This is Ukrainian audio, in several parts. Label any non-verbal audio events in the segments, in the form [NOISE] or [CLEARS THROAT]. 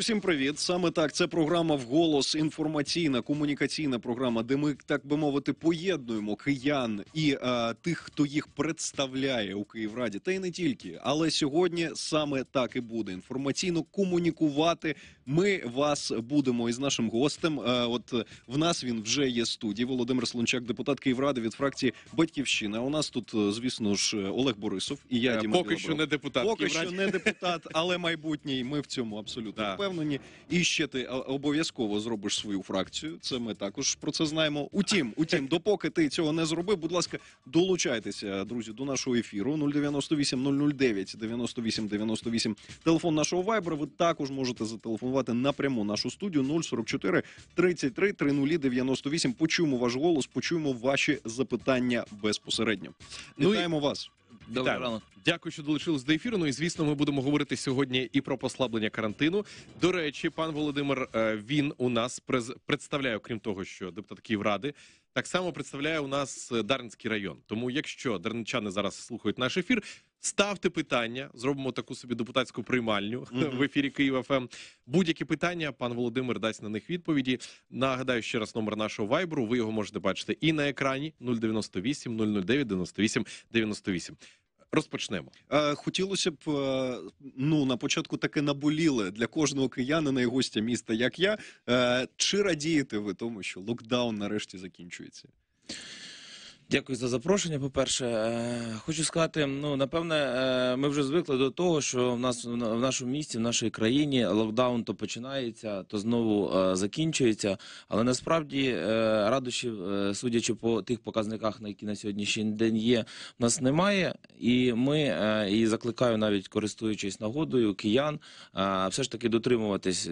Усім привіт, саме так. Це програма вголос. Інформаційна комунікаційна програма, де ми так би мовити поєднуємо киян і е, тих, хто їх представляє у Київраді, та й не тільки. Але сьогодні саме так і буде інформаційно комунікувати ми вас будемо із нашим гостем. Е, от е, в нас він вже є студії. Володимир Слончак, депутат Київради від фракції Батьківщина. У нас тут, е, звісно ж, Олег Борисов і я Діма поки що не депутат. Поки що не депутат, але майбутній. Ми в цьому абсолютно впевнені. І ще ти обов'язково зробиш свою фракцію. Це ми також про це знаємо. Утім, утім, допоки ти цього не зробив, будь ласка, долучайтеся, друзі, до нашого ефіру 098 009 98 98. Телефон нашого вайбера. Ви також можете зателефонувати телефонувати напряму нашу студію 044 33 30 98. Почуємо ваш голос, почуємо ваші запитання безпосередньо. Ну Вітаємо і... вас. Добре рано. Дякую, що долучились до ефіру. Ну і звісно, ми будемо говорити сьогодні і про послаблення карантину. До речі, пан Володимир е, він у нас представляє, окрім того, що депутат Київради, так само представляє у нас е, Дарницький район. Тому, якщо дарничани зараз слухають наш ефір, Ставте питання, зробимо таку собі депутатську приймальню mm [LAUGHS] -hmm. в ефірі Київ ФМ. Ем. Будь-які питання, пан Володимир дасть на них відповіді. Нагадаю ще раз номер нашого вайберу. Ви його можете бачити і на екрані 098 009 98 98. Розпочнемо. Е, хотілося б е, ну на початку таке наболіле для кожного киянина і гостя міста, як я. Е, чи радієте ви тому, що локдаун нарешті закінчується? Дякую за запрошення. По перше, е, хочу сказати: ну напевне, е, ми вже звикли до того, що в нас в нашому місті, в нашій країні, локдаун то починається, то знову е, закінчується. Але насправді радощів, судячи по тих показниках, на які на сьогоднішній день є, в нас немає. І ми і закликаю, навіть користуючись нагодою, киян все ж таки дотримуватись,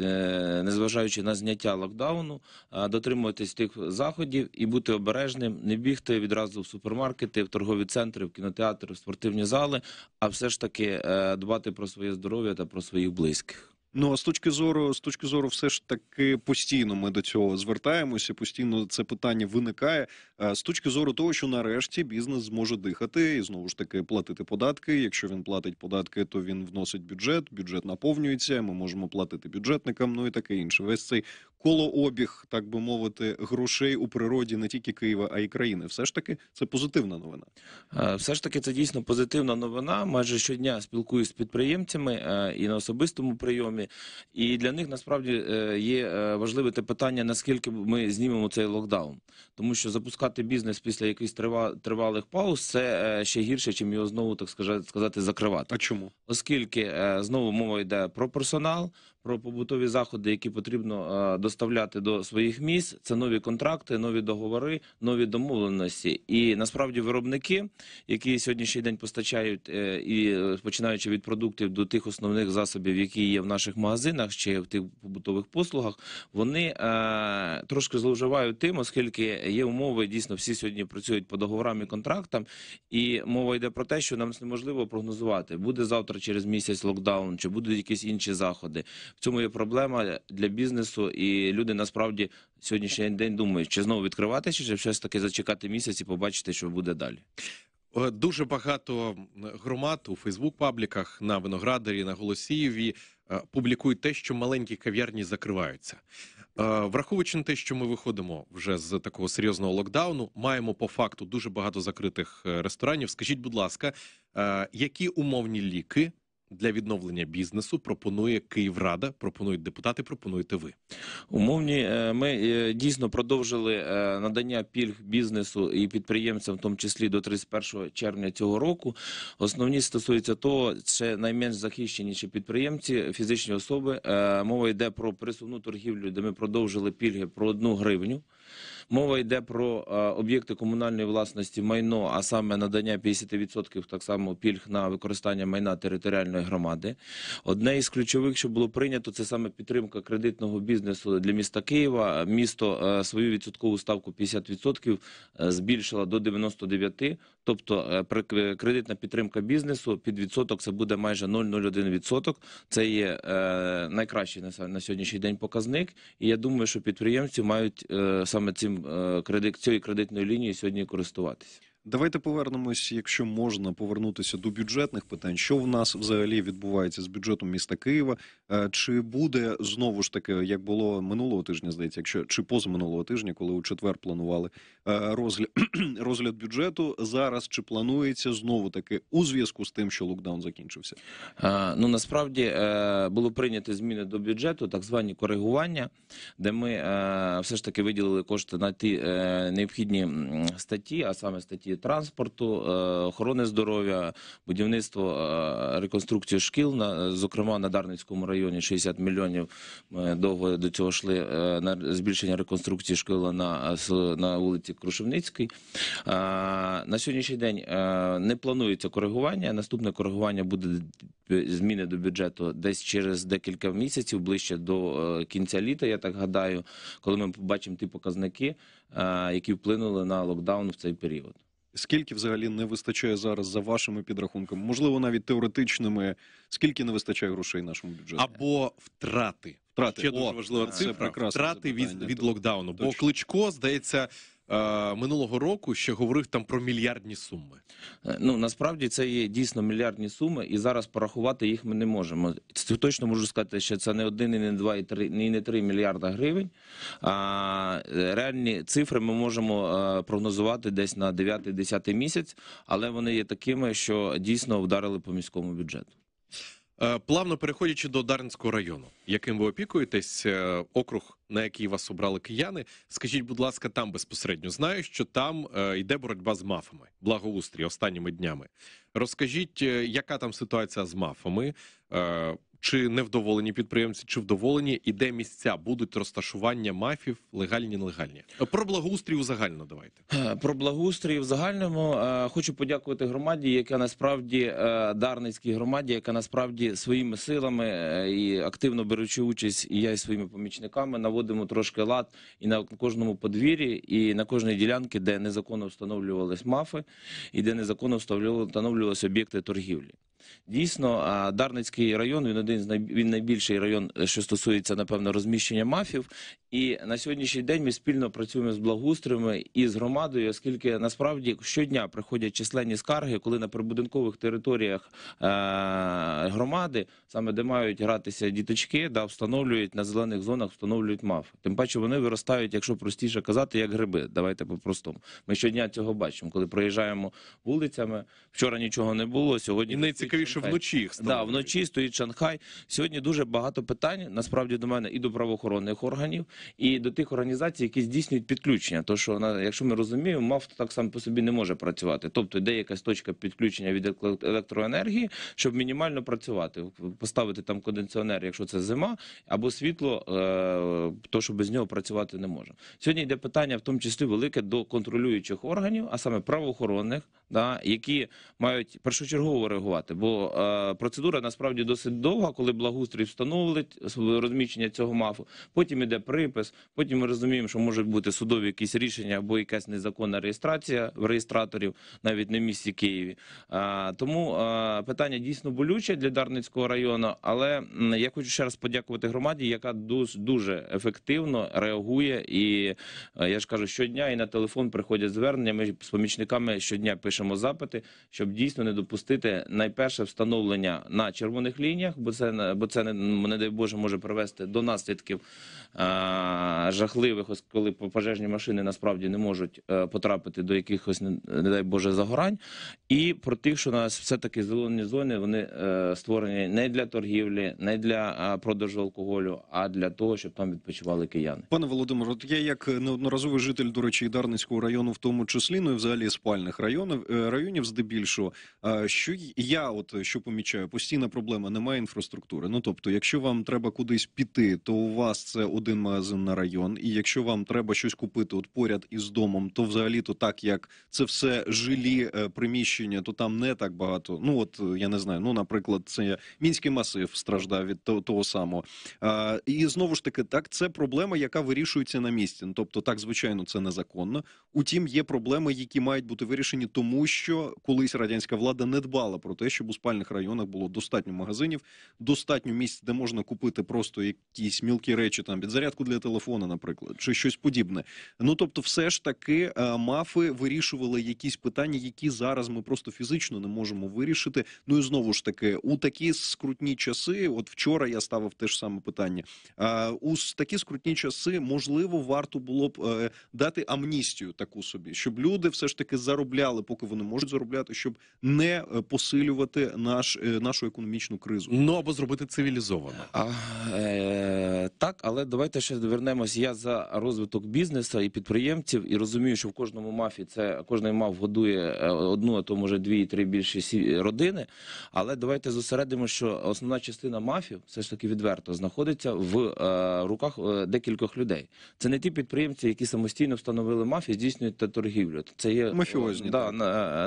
незважаючи на зняття локдауну, дотримуватись тих заходів і бути обережним, не бігти відразу одразу в супермаркети, в торгові центри, в кінотеатри, в спортивні зали, а все ж таки е, дбати про своє здоров'я та про своїх близьких. Ну а з точки зору, з точки зору, все ж таки постійно ми до цього звертаємося. Постійно це питання виникає е, з точки зору того, що нарешті бізнес зможе дихати і знову ж таки платити податки. Якщо він платить податки, то він вносить бюджет, бюджет наповнюється. Ми можемо платити бюджетникам. Ну і таке інше. Весь цей колообіг, так би мовити, грошей у природі не тільки Києва, а й країни. Все ж таки, це позитивна новина. Е, все ж таки, це дійсно позитивна новина. Майже щодня спілкуюсь з підприємцями е, і на особистому прийомі проблемі, і для них насправді е, є е, важливе те питання, наскільки ми знімемо цей локдаун, тому що запускати бізнес після якихось тривалих пауз це е, ще гірше, чим його знову так сказати, закривати. А чому? Оскільки знову мова йде про персонал, про побутові заходи, які потрібно е, доставляти до своїх місць. Це нові контракти, нові договори, нові домовленості. І насправді виробники, які сьогоднішній день постачають е, і е, починаючи від продуктів до тих основних засобів, які є в наших магазинах, чи в тих побутових послугах, вони трошки зловживають тим, оскільки є умови, дійсно всі сьогодні працюють по договорам і контрактам, і мова йде про те, що нам неможливо прогнозувати, буде завтра через місяць локдаун, чи будуть якісь інші заходи цьому є проблема для бізнесу, і люди насправді сьогоднішній день думають, чи знову відкриватися, чи все ж таки зачекати місяць і побачити, що буде далі. Е, дуже багато громад у Фейсбук пабліках на Виноградарі, на Голосіїві е, публікують те, що маленькі кав'ярні закриваються, е, враховуючи на те, що ми виходимо вже з такого серйозного локдауну, маємо по факту дуже багато закритих ресторанів. Скажіть, будь ласка, які умовні ліки для відновлення бізнесу пропонує Київрада, пропонують депутати. Пропонуєте ви умовні. Е, ми е, дійсно продовжили е, надання пільг бізнесу і підприємцям, в тому числі до 31 червня цього року. Основні стосуються того, що найменш захищеніші підприємці, фізичні особи. Мова йде про присувну торгівлю, де ми продовжили пільги про одну гривню. Мова йде про е, об'єкти комунальної власності майно, а саме надання 50% так само пільг на використання майна територіальної громади. Одне із ключових, що було прийнято, це саме підтримка кредитного бізнесу для міста Києва. Місто е, свою відсоткову ставку 50% е, збільшила до 99%, тобто кредитна підтримка бізнесу під відсоток це буде майже 0,01%. Це є найкращий на сьогоднішній день показник. І я думаю, що підприємці мають саме цим цим е, цією кредитною лінією сьогодні користуватися. Давайте повернемось, якщо можна повернутися до бюджетних питань, що в нас взагалі відбувається з бюджетом міста Києва. Е, чи буде знову ж таки, як було минулого тижня, здається, якщо чи позаминулого тижня, коли у четвер планували е, розгляд [CLEARS THROAT] розгляд бюджету зараз? Чи планується знову таки у зв'язку з тим, що локдаун закінчився? Е, ну насправді було прийнято зміни до бюджету, так звані коригування, де ми все ж таки виділили кошти на ті необхідні статті, а саме статті транспорту, е, охорони здоров'я, будівництво е, реконструкцію шкіл. зокрема на Дарницькому районі 60 мільйонів. Ми е, довго до цього йшли на збільшення реконструкції шкіл на на вулиці Крушевницькій. На сьогоднішній день не планується коригування. Наступне коригування буде зміни до бюджету десь через декілька місяців, ближче до кінця літа. Я так гадаю, коли ми побачимо ті показники, які вплинули на локдаун в цей період. Скільки взагалі не вистачає зараз за вашими підрахунками, можливо, навіть теоретичними, скільки не вистачає грошей нашому бюджету? Або втрати. Втрати Ще О, дуже важлива цифра. прекрасне Втрати від, від локдауну. Бо Кличко, здається, Е, минулого року ще говорив там про мільярдні суми. Е, ну насправді це є дійсно мільярдні суми, і зараз порахувати їх ми не можемо. Це точно можу сказати, що це не один, і не два, і три і не три мільярда гривень. А е, реальні цифри ми можемо прогнозувати десь на 9-10 місяць, але вони є такими, що дійсно вдарили по міському бюджету. Е, плавно переходячи до Дарницького району, яким ви опікуєтесь, е, округ, на який вас обрали кияни, скажіть, будь ласка, там безпосередньо знаю, що там е, йде боротьба з мафами, благоустрій останніми днями. Розкажіть, яка там ситуація з мафами? Чи невдоволені підприємці, чи вдоволені, і де місця будуть розташування мафів легальні, нелегальні? Е, про благоустрій у загально давайте е, про благоустрій в загальному е, хочу подякувати громаді, яка насправді Дарницькій громаді, яка насправді своїми силами і активно беручи участь, і я і своїми помічниками наводимо трошки лад і на кожному подвір'ї, і на кожній ділянці, де незаконно встановлювались мафи, і де незаконно встановлювалися об'єкти торгівлі дійсно Дарницький район він один з най... він найбільший район, е, що стосується напевно розміщення мафів. І на сьогоднішній день ми спільно працюємо з благоустроями і з громадою, оскільки насправді щодня приходять численні скарги, коли на прибудинкових територіях е, громади, саме де мають гратися діточки, да встановлюють на зелених зонах, встановлюють маф. Тим паче вони виростають, якщо простіше казати, як гриби. Давайте по-простому. Ми щодня цього бачимо, коли проїжджаємо вулицями. Вчора нічого не було. Сьогодні не скоріше вночі да, вночі стоїть Шанхай. Сьогодні дуже багато питань насправді до мене і до правоохоронних органів, і до тих організацій, які здійснюють підключення. То що якщо ми розуміємо, мав так само по собі не може працювати. Тобто йде якась точка підключення від електроенергії, щоб мінімально працювати, поставити там кондиціонер, якщо це зима, або світло, е, то що без нього працювати не може. Сьогодні йде питання, в тому числі велике до контролюючих органів, а саме правоохоронних, да які мають першочергово реагувати. бо Бо е, процедура насправді досить довга, коли благоустрій встановлить розміщення цього мафу. Потім іде припис. Потім ми розуміємо, що можуть бути судові якісь рішення або якась незаконна реєстрація в реєстраторів, навіть на місці Києві. Е, тому е, питання дійсно болюче для Дарницького району. Але я хочу ще раз подякувати громаді, яка дуже ефективно реагує. І я ж кажу, щодня і на телефон приходять звернення. Ми з помічниками щодня пишемо запити, щоб дійсно не допустити найперше перше встановлення на червоних лініях, бо це бо це не, не дай Боже може привести до наслідків а, е, жахливих, ось коли пожежні машини насправді не можуть а, е, потрапити до якихось не, не дай Боже загорань. І про тих, що у нас все таки зелені зони, вони а, е, створені не для торгівлі, не для а, продажу алкоголю, а для того, щоб там відпочивали кияни. Пане Володимир, от я як неодноразовий житель до речі, Дарницького району, в тому числі, ну і взагалі спальних районів районів, здебільшого що я от е, що помічаю, постійна проблема немає інфраструктури. Ну тобто, якщо вам треба кудись піти, то у вас це один магазин на район. І якщо вам треба щось купити от поряд із домом, то взагалі то так як це все жилі е, приміщення, то там не так багато. Ну от е, я не знаю. Ну, наприклад, це мінський масив страждав від того, того самого. Е, і знову ж таки, так це проблема, яка вирішується на місці. Ну, тобто, так звичайно, це незаконно. Утім, є проблеми, які мають бути вирішені, тому що колись радянська влада не дбала про те, щоб щоб у спальних районах було достатньо магазинів, достатньо місць, де можна купити просто якісь мілкі речі, там підзарядку для телефона, наприклад, чи щось подібне. Ну тобто, все ж таки е, мафи вирішували якісь питання, які зараз ми просто фізично не можемо вирішити. Ну і знову ж таки, у такі скрутні часи, от вчора я ставив те ж саме питання. Е, у такі скрутні часи можливо варто було б е, дати амністію таку собі, щоб люди все ж таки заробляли, поки вони можуть заробляти, щоб не посилювати вирішити наш е, нашу економічну кризу. Ну або зробити цивілізовано. А, е, Так, але давайте ще вернемось. Я за розвиток бізнесу і підприємців і розумію, що в кожному мафі це кожний маф годує е, одну, а то може дві, і три більші родини. Але давайте зосередимо, що основна частина мафів все ж таки відверто знаходиться в е, руках е, декількох людей. Це не ті підприємці, які самостійно встановили мафію, здійснюють торгівлю. Це є мафіозні да,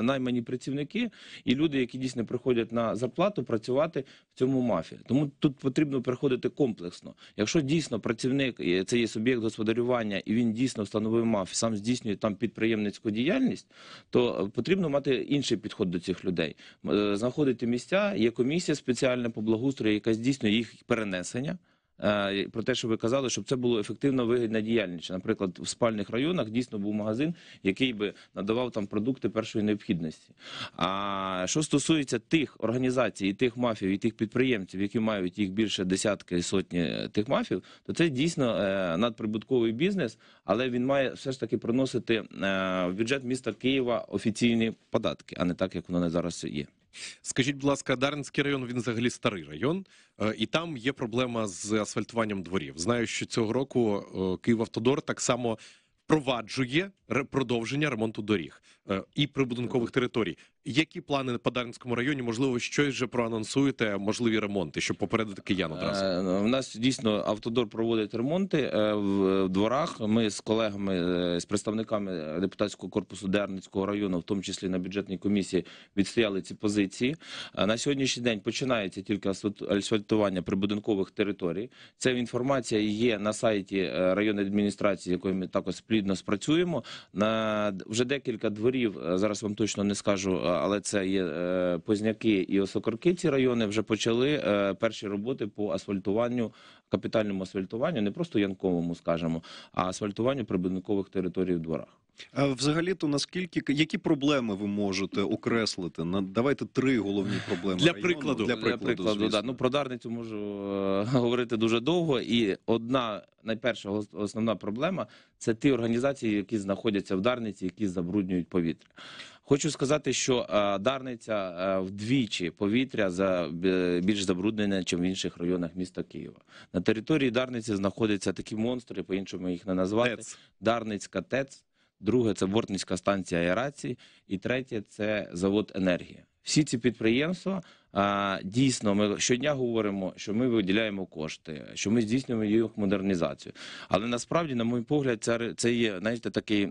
наймані працівники і люди, які дійсно приходять приходять на зарплату працювати в цьому мафі, Тому тут потрібно приходити комплексно. Якщо дійсно працівник це є суб'єкт господарювання, і він дійсно встановив мафію, сам здійснює там підприємницьку діяльність, то е, потрібно мати інший підход до цих людей. Е, знаходити місця, є комісія спеціальна по благоустрою, яка здійснює їх перенесення. Е, про те, що ви казали, щоб це було ефективно вигідна діяльність. Наприклад, в спальних районах дійсно був магазин, який би надавав там продукти першої необхідності. А що стосується тих організацій, тих мафів і тих підприємців, які мають їх більше десятки і сотні е, тих мафів, то це дійсно е, надприбутковий бізнес, але він має все ж таки приносити в бюджет міста Києва офіційні податки, а не так як воно зараз є. Скажіть, будь ласка, Дарницький район він взагалі старий район, е, і там є проблема з асфальтуванням дворів. Знаю, що цього року е, Київавтодор так само впроваджує продовження ремонту доріг е, і прибудинкових територій. Які плани по Дарницькому районі? Можливо, щось вже проанонсуєте, можливі ремонти, щоб попередити киян одразу? У е, нас дійсно автодор проводить ремонти е, в дворах. Ми з колегами, е, з представниками депутатського корпусу Дарницького району, в тому числі на бюджетній комісії, відстояли ці позиції. На сьогоднішній день починається тільки асфальтування прибудинкових територій. Ця інформація є на сайті районної адміністрації, якою ми також плідно спрацюємо. На вже декілька дворів зараз вам точно не скажу але це є е, Позняки і Осокорки. Ці райони вже почали е, перші роботи по асфальтуванню, капітальному асфальтуванню, не просто янковому, скажімо, а асфальтуванню прибудинкових територій в дворах. А взагалі, то наскільки які проблеми ви можете окреслити? давайте три головні проблеми для району. прикладу. Для прикладу, для прикладу да. ну про Дарницю можу е, [LAUGHS] говорити дуже довго. І одна найперша основна проблема це ті організації, які знаходяться в Дарниці, які забруднюють повітря. Хочу сказати, що е, Дарниця е, вдвічі повітря за більш забруднене, ніж в інших районах міста Києва. На території Дарниці знаходяться такі монстри, по іншому їх не назвати. ТЕЦ. Дарницька ТЕЦ, друге це Бортницька станція аерації, і третє це завод енергія. Всі ці підприємства е, дійсно ми щодня говоримо, що ми виділяємо кошти, що ми здійснюємо їх модернізацію. Але насправді, на мій погляд, це є знаєте, такий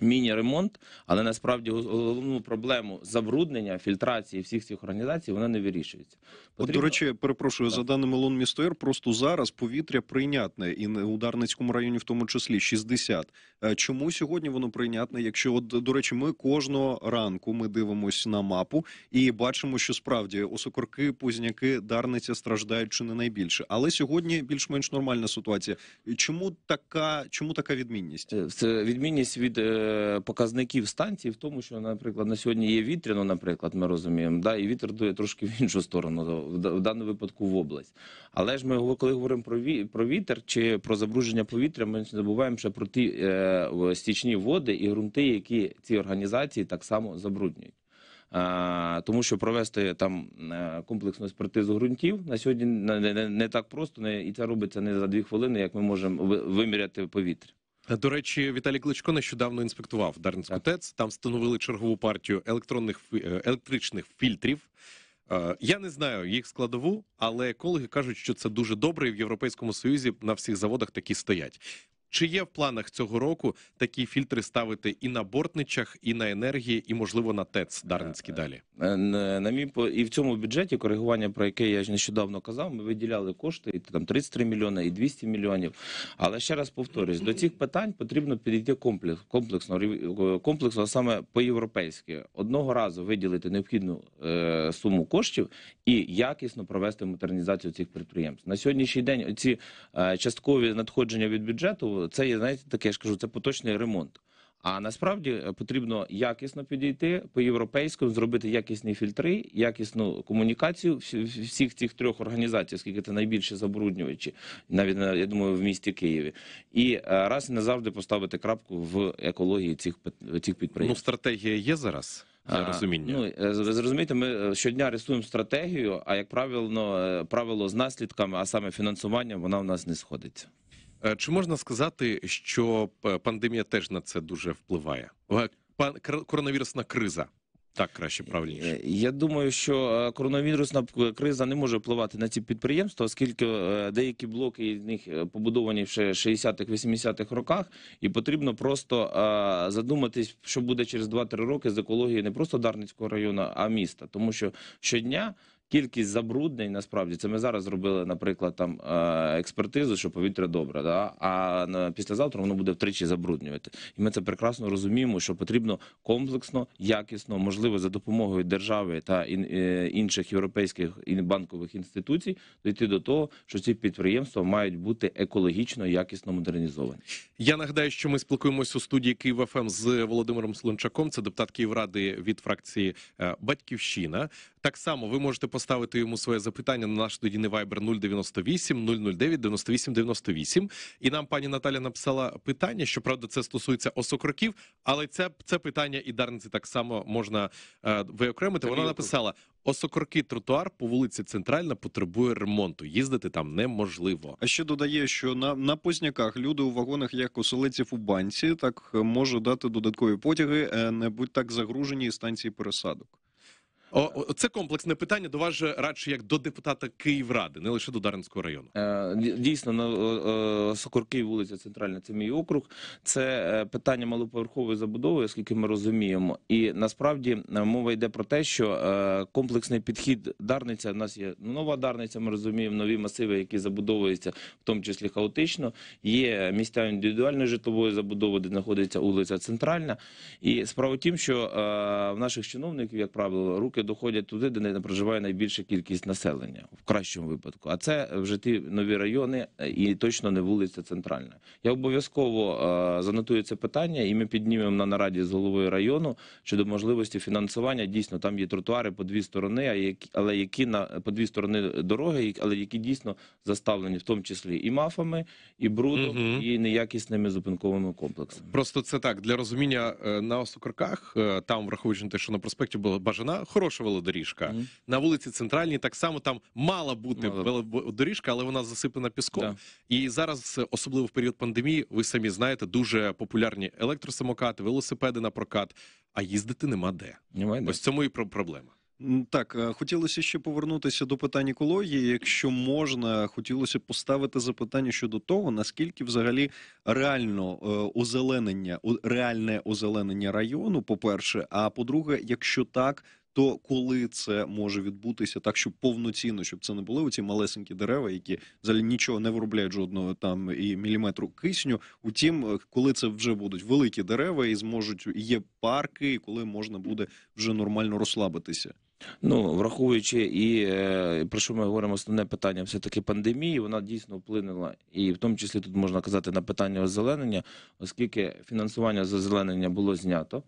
міні-ремонт, але насправді головну проблему забруднення, фільтрації всіх цих організацій вона не вирішується. Потрібно... От, До речі, перепрошую так. за даними Лон Містоєр, просто зараз повітря прийнятне і у Дарницькому районі, в тому числі 60. Е, чому сьогодні воно прийнятне? Якщо от до речі, ми кожного ранку ми дивимося на мапу і бачимо, що справді осокорки, позняки, дарниця страждають чи не найбільше, але сьогодні більш-менш нормальна ситуація. Чому така, чому така відмінність? Е, це відмінність від. Е, Е, показників станції в тому, що, наприклад, на сьогодні є вітряно, ну, наприклад, ми розуміємо, да, і вітер дує трошки в іншу сторону, в даному випадку в область. Але ж ми, коли говоримо про ві про вітер чи про забруження повітря, ми не забуваємо ще про ті е, стічні води і ґрунти, які ці організації так само забруднюють. Тому що провести там е, комплексну експертизу ґрунтів на сьогодні не так просто, і це робиться не за дві хвилини, як ми можемо виміряти повітря. До речі, Віталій Кличко нещодавно інспектував Дарницьку ТЕЦ. Там встановили чергову партію електронних е, електричних фільтрів. Е, я не знаю їх складову, але екологи кажуть, що це дуже добре. і В Європейському Союзі на всіх заводах такі стоять. Чи є в планах цього року такі фільтри ставити і на бортничах, і на енергії, і можливо на ТЕЦ Дарницькі далі? Е, е, на мій і в цьому бюджеті коригування, про яке я ж нещодавно казав, ми виділяли кошти і там 33 мільйони і 200 мільйонів. Але ще раз повторюсь, до цих питань потрібно підійти комплекс комплексно комплексно, саме по-європейськи, одного разу виділити необхідну е, суму коштів і якісно провести модернізацію цих підприємств. На сьогоднішній день ці е, часткові надходження від бюджету це є знаєте, таке я ж кажу, це поточний ремонт. А насправді е, потрібно якісно підійти по європейському, зробити якісні фільтри, якісну комунікацію всіх цих трьох організацій, оскільки це найбільше забруднювачі, навіть я думаю, в місті Києві, і е, раз і назавжди поставити крапку в екології цих цих підприємств. Ну, стратегія є зараз. розуміння ну е, зрозумієте, ми щодня рисуємо стратегію. А як правило, правило з наслідками, а саме фінансуванням, вона в нас не сходиться. Е, чи можна сказати, що пандемія теж на це дуже впливає? коронавірусна криза. Так, краще правильніше. Е, я думаю, що е, коронавірусна криза не може впливати на ці підприємства, оскільки деякі блоки з них побудовані ще 60-х-80-х роках, і потрібно просто задуматись, що буде через 2-3 роки з екологією не просто Дарницького району, а міста, тому що щодня Кількість забруднень насправді це ми зараз зробили, наприклад, там е, експертизу, що повітря добре, да а на післязавтра воно буде втричі забруднювати, і ми це прекрасно розуміємо, що потрібно комплексно, якісно, можливо, за допомогою держави та е, інших європейських і банкових інституцій дійти до того, що ці підприємства мають бути екологічно якісно модернізовані. Я нагадаю, що ми спілкуємося у студії Київ ФМ ем з Володимиром Слончаком. Це депутат Київради від фракції е, Батьківщина. Так само ви можете по поставити йому своє запитання на наш тоді не Viber 098 009 98 98. І нам пані Наталя написала питання, що правда це стосується осокроків, але це це питання і дарниці так само можна е, виокремити. Вона написала: осокроки тротуар по вулиці Центральна потребує ремонту. Їздити там неможливо. А ще додає, що на на позняках люди у вагонах, як оселиців у банці, так е, може дати додаткові потяги, е, не будь так загружені станції пересадок. О, це комплексне питання до вас же радше як до депутата Київради, не лише до Даринського району. Е, дійсно, на Сокорки, вулиця Центральна, це мій округ. Це е, питання малоповерхової забудови, оскільки ми розуміємо. І насправді е, мова йде про те, що комплексний підхід Дарниця. У нас є нова Дарниця. Ми розуміємо нові масиви, які забудовуються, в тому числі хаотично. Є місця індивідуальної житлової забудови, де знаходиться вулиця Центральна. І справа тім, що в наших чиновників, як правило, руки відсотки доходять туди, де не проживає найбільша кількість населення в кращому випадку. А це вже ті нові райони е, і точно не вулиця Центральна. Я обов'язково е, занотую це питання, і ми піднімемо на нараді з головою району щодо можливості фінансування. Дійсно, там є тротуари по дві сторони, а але які на по дві сторони дороги, але які дійсно заставлені, в тому числі і мафами, і брудом, угу. і неякісними зупинковими комплексами. Просто це так для розуміння е, на Осокорках, там враховуючи те, що на проспекті була бажана хороша хороша велодоріжка. Мгм. На вулиці Центральній так само там мала бути велодоріжка, але вона засипана піском. Да. І зараз, е, особливо в період пандемії, ви самі знаєте, дуже популярні електросамокати, велосипеди на прокат, а їздити нема де. Немає, Ось цьому і проблема. Так, е, хотілося ще повернутися до питань екології. Якщо можна, хотілося поставити запитання щодо того, наскільки взагалі реально е, озеленення, реальне озеленення району, по-перше, а по-друге, якщо так, то коли це може відбутися так, щоб повноцінно, щоб це не були оці малесенькі дерева, які взагалі нічого не виробляють жодного там і міліметру кисню. Утім, е, коли це вже будуть великі дерева і зможуть є парки, і коли можна буде вже нормально розслабитися. Ну враховуючи і е, про що ми говоримо основне питання, все таки пандемії, вона дійсно вплинула, і в тому числі тут можна казати на питання озеленення, оскільки фінансування з озеленення було знято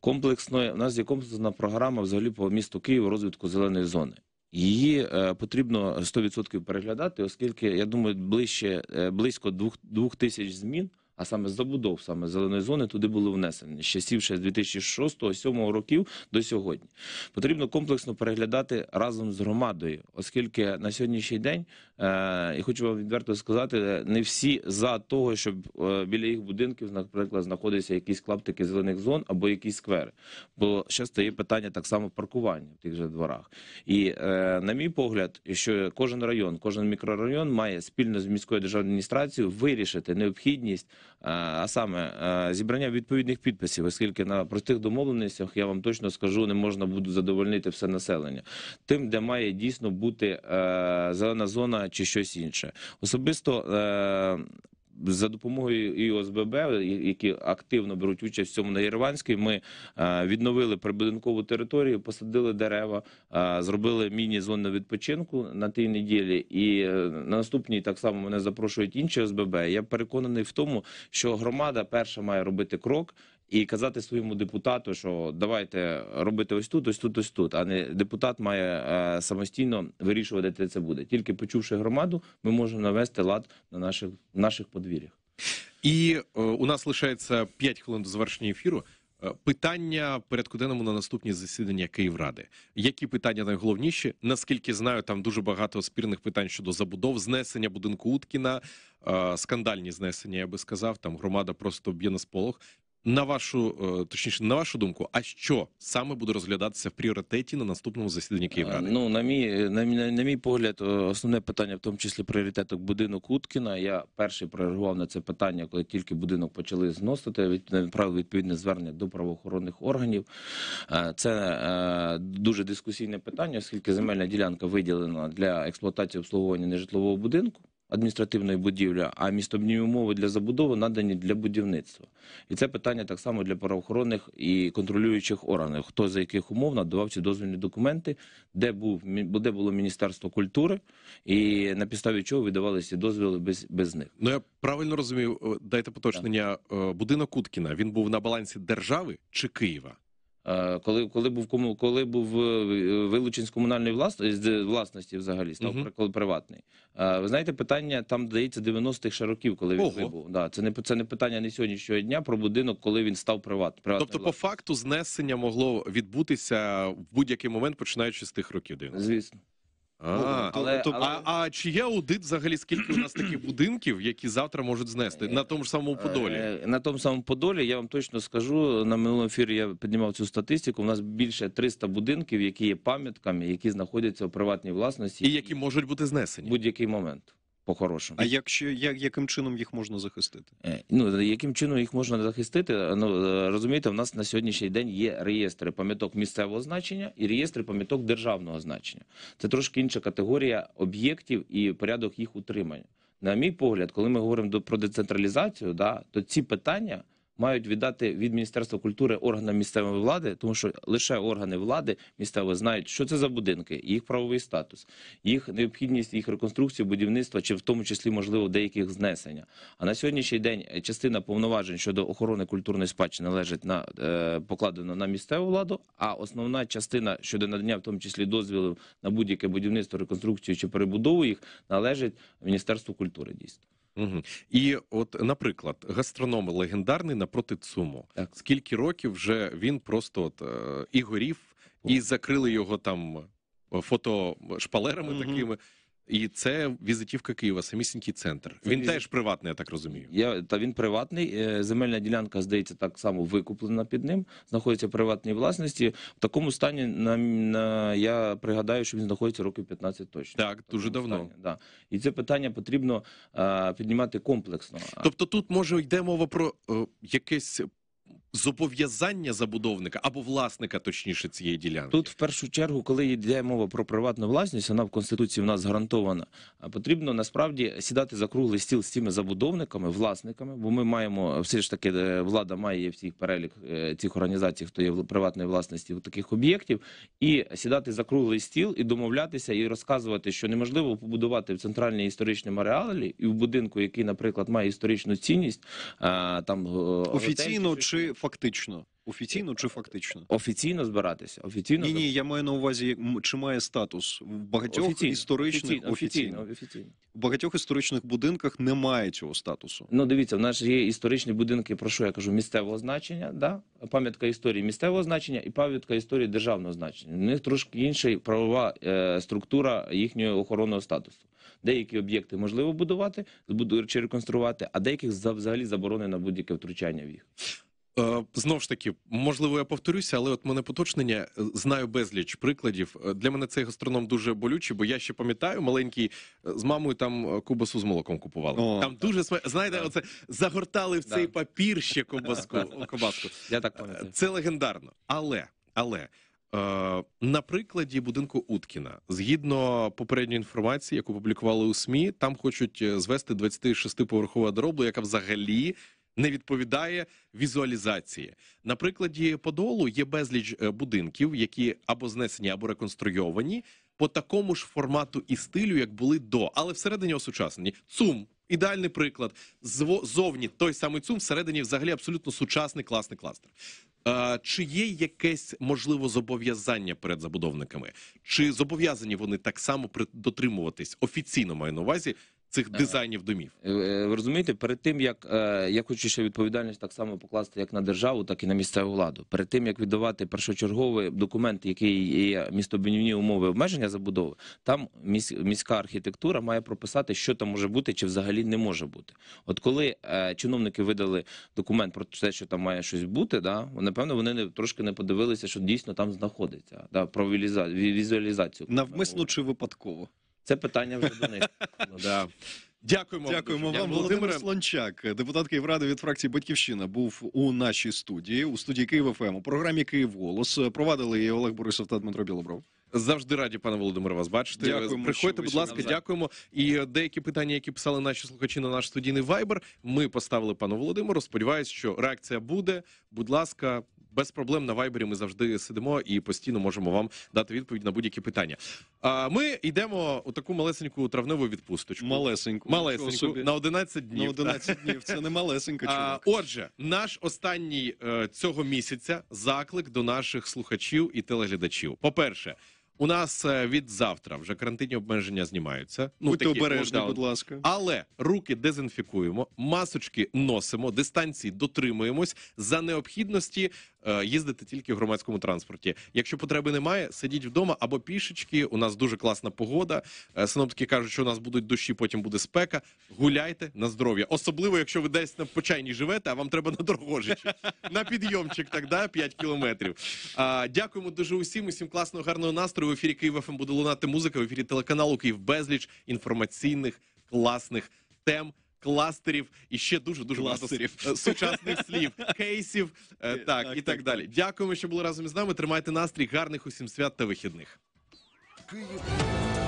комплексно. У нас є комплексна програма взагалі по місту Києву розвитку зеленої зони. Її е, потрібно 100% переглядати, оскільки я думаю, ближче е, близько двох-двох тисяч змін а саме забудов, саме зеленої зони, туди були внесені з часів ще з 2006-2007 років до сьогодні. Потрібно комплексно переглядати разом з громадою, оскільки на сьогоднішній день Е, і хочу вам відверто сказати, не всі за того, щоб е, біля їх будинків, наприклад, знаходяться якісь клаптики зелених зон або якісь сквери. Бо ще стає питання так само паркування в тих же дворах. І е, на мій погляд, що кожен район, кожен мікрорайон має спільно з міською державною адміністрацією вирішити необхідність, а саме зібрання відповідних підписів, оскільки на простих домовленостях я вам точно скажу, не можна буде задовольнити все населення. Тим, де має дійсно бути зелена зона чи щось інше. Особисто. Е, за допомогою і ОСББ, які активно беруть участь в цьому на Єрванській, ми е, відновили прибудинкову територію, посадили дерева, е, зробили міні-зону відпочинку на тій неділі. І на наступній так само мене запрошують інші ОСББ. Я переконаний в тому, що громада перша має робити крок і казати своєму депутату, що давайте робити ось тут, ось тут, ось тут. А не депутат має е, самостійно вирішувати, де це буде. Тільки почувши громаду, ми можемо навести лад на наших наших подвір'ях. І е, у нас лишається 5 хвилин до завершення ефіру. Е, питання порядку денному на наступні засідання Київради. Які питання найголовніші? Наскільки знаю, там дуже багато спірних питань щодо забудов, знесення будинку Уткіна, е, скандальні знесення, я би сказав. Там громада просто б'є на сполох. На вашу е, точніше, на вашу думку, а що саме буде розглядатися в пріоритеті на наступному засіданні Київради? Ну на мій на, на, на мій погляд, е, основне питання, в тому числі пріоритеток будинок Уткіна. Я перший прореагував на це питання, коли тільки будинок почали зносити. відправили е, відповідне звернення до правоохоронних органів. Це дуже дискусійне питання, оскільки земельна ділянка виділена для експлуатації обслуговування нежитлового будинку адміністративної будівлі, а містобні умови для забудови надані для будівництва. І це питання так само для правоохоронних і контролюючих органів, хто за яких умов надавав ці дозвільні документи, де був де було міністерство культури, і на підставі чого видавалися ці дозвіли без без них. Ну я правильно розумію, е, дайте поточнення так. Е, будинок Куткіна. Він був на балансі держави чи Києва. Е, коли коли був кому, коли був е, вилучень з комунальної власності власності, взагалі став uh приватний. Е, ви знаєте, питання там дається 90-х широків, коли він Ого. вибув. Да, це не це не питання не сьогоднішнього дня про будинок, коли він став приват. Тобто, власності. по факту знесення могло відбутися в будь-який момент, починаючи з тих років. 90 Звісно. А, ну, але, то, але... А, а чи є аудит взагалі скільки у нас таких будинків, які завтра можуть знести на тому ж самому Подолі? Е, на тому самому Подолі я вам точно скажу на минулому ефірі. Я піднімав цю статистику. У нас більше 300 будинків, які є пам'ятками, які знаходяться у приватній власності, і які можуть бути знесені в будь-який момент по-хорошому. А якщо як яким чином їх можна захистити? Е, ну е, яким чином їх можна захистити? Е, ну розумієте, в нас на сьогоднішній день є реєстри пам'яток місцевого значення і реєстри пам'яток державного значення. Це трошки інша категорія об'єктів і порядок їх утримання. На мій погляд, коли ми говоримо про децентралізацію, да то ці питання мають віддати від міністерства культури органам місцевої влади, тому що лише органи влади місцевої знають, що це за будинки, їх правовий статус, їх необхідність їх реконструкції, будівництва чи в тому числі можливо деяких знесення. А на сьогоднішній день е, частина повноважень щодо охорони культурної спадщини лежить на е, покладено на місцеву владу. А основна частина щодо надання, в тому числі дозвілів на будь-яке будівництво, реконструкцію чи перебудову їх належить міністерству культури. Дійсно. Угу. І, от, наприклад, гастроном легендарний напроти Цуму. Так. Скільки років вже він просто от, е, і горів, і закрили його там е, фотошпалерами угу. такими. І це візитівка Києва, самісінький центр. Він Візит... теж приватний, я так розумію. Я та він приватний. Е, земельна ділянка здається так само викуплена під ним. Знаходиться в приватній власності. В такому стані на, на я пригадаю, що він знаходиться років 15 точно. Так дуже давно стані, да і це питання потрібно а, е, піднімати комплексно. Тобто, тут може йде мова про о, е, якесь зобов'язання забудовника або власника, точніше цієї ділянки тут в першу чергу, коли йде мова про приватну власність, вона в конституції в нас гарантована. А потрібно насправді сідати за круглий стіл з цими забудовниками, власниками, бо ми маємо все ж таки, е, влада має всіх перелік е, цих організацій, хто є в приватної власності в таких об'єктів, і сідати за круглий стіл і домовлятися, і розказувати, що неможливо побудувати в центральній історичному ареалі і в будинку, який, наприклад, має історичну цінність, там е, офіційно чи, чи фактично. Офіційно чи фактично? Офіційно збиратися. Офіційно Ні, ні, я маю на увазі, чи має статус в багатьох офіційно, історичних офіційно, офіційно, офіційно. офіційно. В багатьох історичних будинках немає цього статусу. Ну дивіться, в нас є історичні будинки, про що я кажу, місцевого значення, да? пам'ятка історії місцевого значення і пам'ятка історії державного значення. У них трошки інша правова е, структура їхнього охоронного статусу. Деякі об'єкти можливо будувати, чи реконструвати, а деяких взагалі заборонено будь-яке втручання в їх. Е, знову ж таки, можливо, я повторюся, але от мене поточнення е, знаю безліч прикладів. Е, для мене цей гастроном дуже болючий, бо я ще пам'ятаю маленький з мамою там кубасу з молоком купували. О, там так. дуже см... знаєте, оце загортали в цей папір ще кобаску. [LAUGHS] кобаску. Я так пам'ятаю. Це легендарно. Але але е, на прикладі будинку Уткіна, згідно попередньої інформації, яку публікували у СМІ, там хочуть звести 26-поверхову дроблю, яка взагалі не відповідає візуалізації. На прикладі подолу є безліч е, будинків, які або знесені, або реконструйовані по такому ж формату і стилю, як були до, але всередині осучаснені цум. Ідеальний приклад зовні той самий ЦУМ, всередині взагалі абсолютно сучасний класний кластер. Е, чи є якесь можливо зобов'язання перед забудовниками? Чи зобов'язані вони так само дотримуватись офіційно маю на увазі цих е, дизайнів домів. Е, ви розумієте, перед тим як е, я хочу ще відповідальність так само покласти як на державу, так і на місцеву владу. Перед тим як віддавати першочерговий документ, який є містобудівні умови обмеження забудови, там міська архітектура має прописати, що там може бути чи взагалі не може бути. От коли чиновники видали документ про те, що там має щось бути, да напевно вони не трошки не подивилися, що дійсно там знаходиться. Да, про візуалізацію навмисно чи випадково. Це питання вже до них. Ну, дякуємо, дякуємо вам, Володимир Слончак, депутат Київради від фракції Батьківщина, був у нашій студії у студії Київ ФМ ем», у програмі Київ Голос. Провадили її Олег Борисов та Дмитро Білобров. Завжди раді, пане Володимире, вас бачити. Дякуємо, Приходьте, будь ласка, навзай. дякуємо. І деякі питання, які писали наші слухачі на наш студійний вайбер, ми поставили пану Володимиру. Сподіваюсь, що реакція буде. Будь ласка без проблем на вайбері. Ми завжди сидимо і постійно можемо вам дати відповідь на будь-які питання. А ми йдемо у таку малесеньку травневу відпусточку. Малесеньку Малесеньку. Особі. на 11 днів. На 11 днів. Це не малесенька. чоловік. Отже, наш останній е, цього місяця заклик до наших слухачів і телеглядачів. По перше. У нас е, від завтра вже карантинні обмеження знімаються. Ну Будьте такі, обережні, будь ласка, але руки дезінфікуємо, масочки носимо, дистанції дотримуємось за необхідності. Е, їздити тільки в громадському транспорті. Якщо потреби немає, сидіть вдома або пішечки. У нас дуже класна погода. Е, синоптики кажуть, що у нас будуть дощі, потім буде спека. Гуляйте на здоров'я, особливо якщо ви десь на почайні живете, а вам треба на дорогожичі, на підйомчик так, да, 5 кілометрів. Дякуємо дуже усім. Усім класного гарного настрою. В ефірі Київ ФМ ем буде лунати музика. В ефірі телеканалу Київ безліч інформаційних класних тем кластерів і ще дуже дуже кластерів. багато е, сучасних слів, кейсів е, е, так, так і так, так далі. Дякуємо, що були разом із нами. Тримайте настрій, гарних усім свят та вихідних. Київ.